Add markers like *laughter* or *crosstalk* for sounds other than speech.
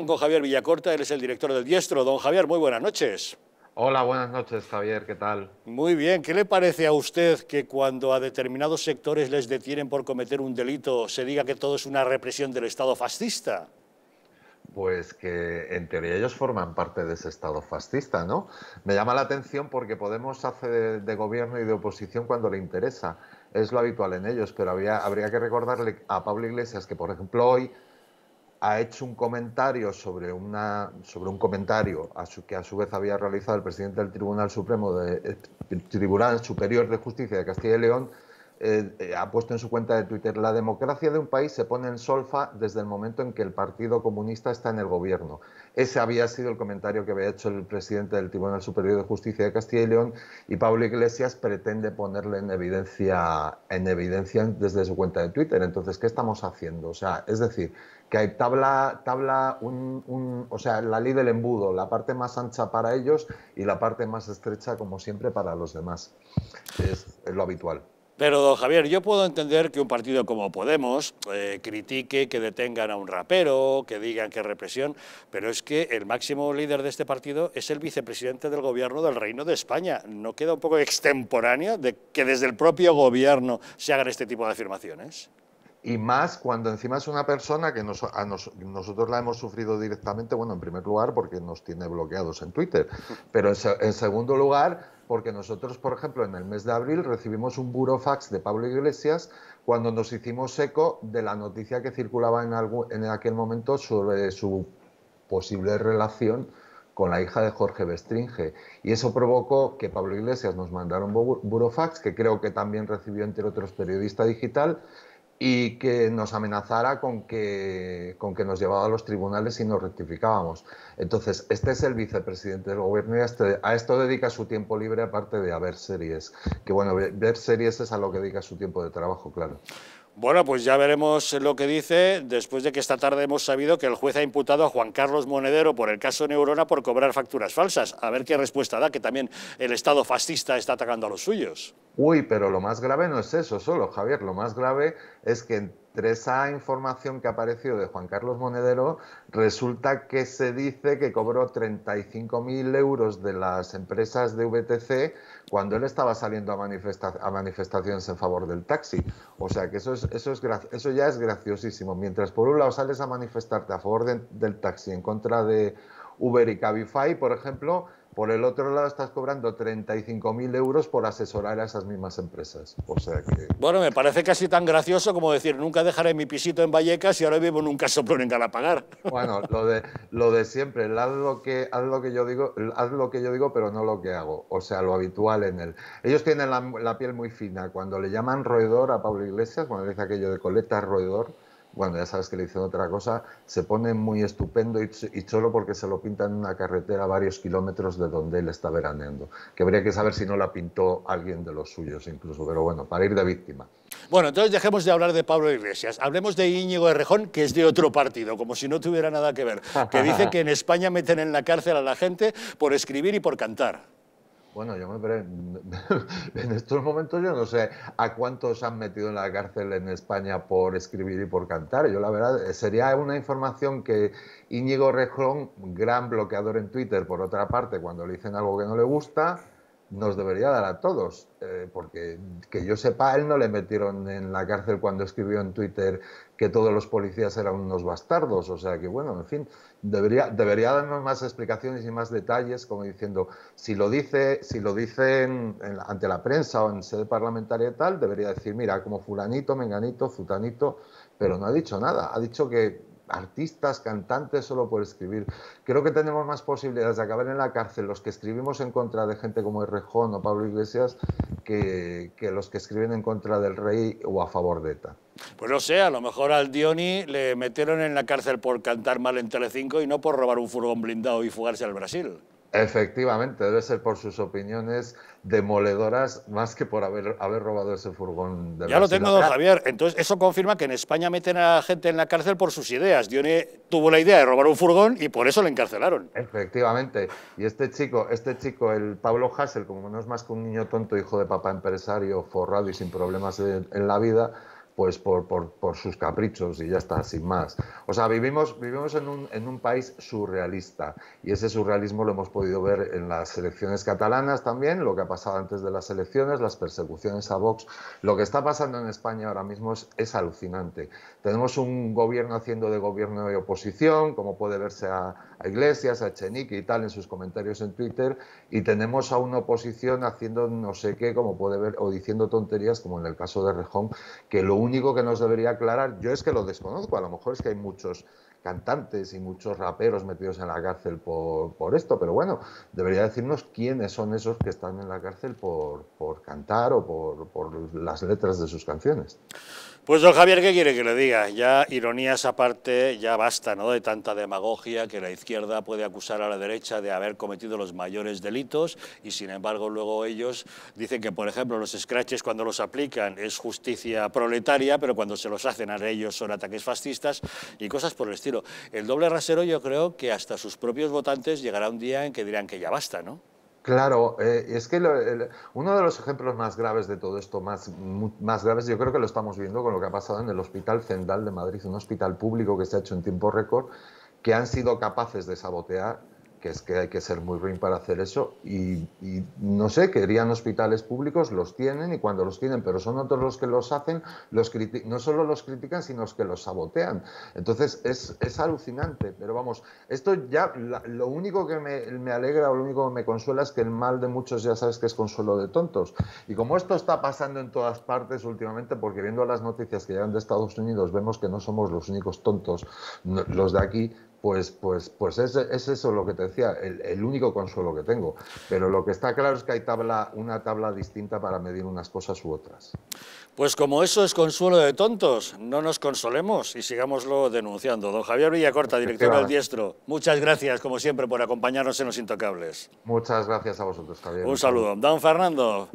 con Javier Villacorta, él es el director del Diestro. Don Javier, muy buenas noches. Hola, buenas noches, Javier, ¿qué tal? Muy bien, ¿qué le parece a usted que cuando a determinados sectores les detienen por cometer un delito se diga que todo es una represión del Estado fascista? Pues que en teoría ellos forman parte de ese Estado fascista, ¿no? Me llama la atención porque Podemos hace de, gobierno y de oposición cuando le interesa. Es lo habitual en ellos, pero habría que recordarle a Pablo Iglesias que, por ejemplo, hoy ha hecho un comentario sobre, una, sobre un comentario a que a su vez había realizado el presidente del Tribunal Supremo de, eh, Tribunal Superior de Justicia de Castilla y León eh, eh, ha puesto en su cuenta de Twitter, la democracia de un país se pone en solfa desde el momento en que el Partido Comunista está en el gobierno. Ese había sido el comentario que había hecho el presidente del Tribunal Superior de Justicia de Castilla y León y Pablo Iglesias pretende ponerle en evidencia, en evidencia desde su cuenta de Twitter. Entonces, ¿qué estamos haciendo? O sea, es decir, que hay tabla, tabla o sea, la ley del embudo, la parte más ancha para ellos y la parte más estrecha, como siempre, para los demás. es lo habitual. Pero, Javier, yo puedo entender que un partido como Podemos eh, critique que detengan a un rapero, que digan que represión, pero es que el máximo líder de este partido es el vicepresidente del gobierno del Reino de España. ¿No queda un poco extemporáneo de que desde el propio gobierno se hagan este tipo de afirmaciones? Y más cuando encima es una persona que nosotros la hemos sufrido directamente, bueno, en primer lugar porque nos tiene bloqueados en Twitter, *laughs* pero en segundo lugar porque nosotros, por ejemplo, en el mes de abril recibimos un burofax de Pablo Iglesias cuando nos hicimos eco de la noticia que circulaba en, aquel momento sobre su posible relación con la hija de Jorge Bestringe. Y eso provocó que Pablo Iglesias nos mandara un burofax, que creo que también recibió, entre otros, periodista digital, y que nos amenazara con que, con que nos llevaba a los tribunales si nos rectificábamos. Entonces, este es el vicepresidente del gobierno y este, a esto dedica su tiempo libre aparte de a ver series, que bueno, ver series es a lo que dedica su tiempo de trabajo, claro. Bueno, pues ya veremos lo que dice después de que esta tarde hemos sabido que el juez ha imputado a Juan Carlos Monedero por el caso Neurona por cobrar facturas falsas. A ver qué respuesta da, que también el Estado fascista está atacando a los suyos. Uy, pero lo más grave no es eso solo, Javier. Lo más grave es que esa información que apareció de Juan Carlos Monedero, resulta que se dice que cobró 35.000 euros de las empresas de VTC cuando él estaba saliendo a, a, manifestaciones en favor del taxi. O sea que eso, ya es graciosísimo. Mientras por un lado sales a manifestarte a favor del taxi en contra de Uber y Cabify, por ejemplo, por el otro lado, estás cobrando 35.000 euros por asesorar a esas mismas empresas. O sea que... Bueno, me parece casi tan gracioso como decir, nunca dejaré mi pisito en Vallecas y ahora vivo en un casoplón en pagar. *laughs* Bueno, lo de, lo de siempre, haz lo, que, haz, lo que yo digo, haz lo que yo digo, pero no lo que hago. O sea, lo habitual en él. Ellos tienen la, piel muy fina. Cuando le llaman roedor a Pablo Iglesias, cuando le dice aquello de coleta roedor, bueno, ya sabes que le dicen otra cosa, se pone muy estupendo y, y cholo porque se lo pintan en una carretera varios kilómetros de donde él está veraneando. Que habría que saber si no la pintó alguien de los suyos incluso, pero bueno, para ir de víctima. Bueno, entonces dejemos de hablar de Pablo Iglesias, hablemos de Íñigo Errejón, que es de otro partido, como si no tuviera nada que ver, que dice que en España meten en la cárcel a la gente por escribir y por cantar. Bueno, yo me pregunto, *laughs* en estos momentos yo no sé a cuántos han metido en la cárcel en España por escribir y por cantar. Yo la verdad sería una información que Íñigo Rejón, gran bloqueador en Twitter, por otra parte, cuando le dicen algo que no le gusta, nos debería dar a todos, eh, porque que yo sepa, él no le metieron en la cárcel cuando escribió en Twitter que todos los policías eran unos bastardos, o sea que bueno, en fin, debería, debería darnos más explicaciones y más detalles, como diciendo, si lo dice, si lo dicen ante la prensa o en sede parlamentaria y tal, debería decir, mira, como fulanito, menganito, zutanito, pero no ha dicho nada, ha dicho que artistas, cantantes solo por escribir. Creo que tenemos más posibilidades de acabar en la cárcel los que escribimos en contra de gente como Errejón o Pablo Iglesias que, los que escriben en contra del rey o a favor de ETA. Pues no sé, a lo mejor al Dioni le metieron en la cárcel por cantar mal en Telecinco y no por robar un furgón blindado y fugarse al Brasil. Efectivamente, debe ser por sus opiniones demoledoras más que por haber, haber robado ese furgón. De ya lo tengo, don Javier. Entonces, eso confirma que en España meten a la gente en la cárcel por sus ideas. Dione tuvo la idea de robar un furgón y por eso le encarcelaron. Efectivamente. Y este chico, este chico, el Pablo Hassel, como no es más que un niño tonto, hijo de papá empresario, forrado y sin problemas en la vida, pues por, por, por, sus caprichos y ya está, sin más. O sea, vivimos, vivimos en, un, en un país surrealista y ese surrealismo lo hemos podido ver en las elecciones catalanas también, lo que ha pasado antes de las elecciones, las persecuciones a Vox. Lo que está pasando en España ahora mismo es, alucinante. Tenemos un gobierno haciendo de gobierno de oposición, como puede verse a, Iglesias, a Chenique y tal en sus comentarios en Twitter, y tenemos a una oposición haciendo no sé qué, como puede ver, o diciendo tonterías, como en el caso de Rejón, que lo único único que nos debería aclarar, yo es que lo desconozco, a lo mejor es que hay muchos cantantes y muchos raperos metidos en la cárcel por, por esto, pero bueno, debería decirnos quiénes son esos que están en la cárcel por, cantar o por, por las letras de sus canciones. Pues don Javier, ¿qué quiere que le diga? Ya ironías aparte, ya basta ¿no? de tanta demagogia que la izquierda puede acusar a la derecha de haber cometido los mayores delitos y sin embargo luego ellos dicen que, por ejemplo, los scratches cuando los aplican es justicia proletaria, pero cuando se los hacen a ellos son ataques fascistas y cosas por el estilo. El doble rasero yo creo que hasta sus propios votantes llegará un día en que dirán que ya basta, ¿no? Claro, eh, es que uno de los ejemplos más graves de todo esto, más, más graves, yo creo que lo estamos viendo con lo que ha pasado en el Hospital Central de Madrid, un hospital público que se ha hecho en tiempo récord, que han sido capaces de sabotear que es que hay que ser muy ruin para hacer eso y, no sé, querían hospitales públicos, los tienen y cuando los tienen, pero son otros los que los hacen, los no solo los critican, sino los que los sabotean. Entonces es, alucinante, pero vamos, esto ya, lo único que me, alegra o lo único que me consuela es que el mal de muchos ya sabes que es consuelo de tontos. Y como esto está pasando en todas partes últimamente, porque viendo las noticias que llegan de Estados Unidos vemos que no somos los únicos tontos, los de aquí, pues, pues, pues es, eso lo que te decía, el, único consuelo que tengo. Pero lo que está claro es que hay tabla, una tabla distinta para medir unas cosas u otras. Pues como eso es consuelo de tontos, no nos consolemos y sigámoslo denunciando. Don Javier Villacorta, *laughs* director del Diestro, muchas gracias, como siempre, por acompañarnos en Los Intocables. Muchas gracias a vosotros, Javier. Un saludo. Don Fernando.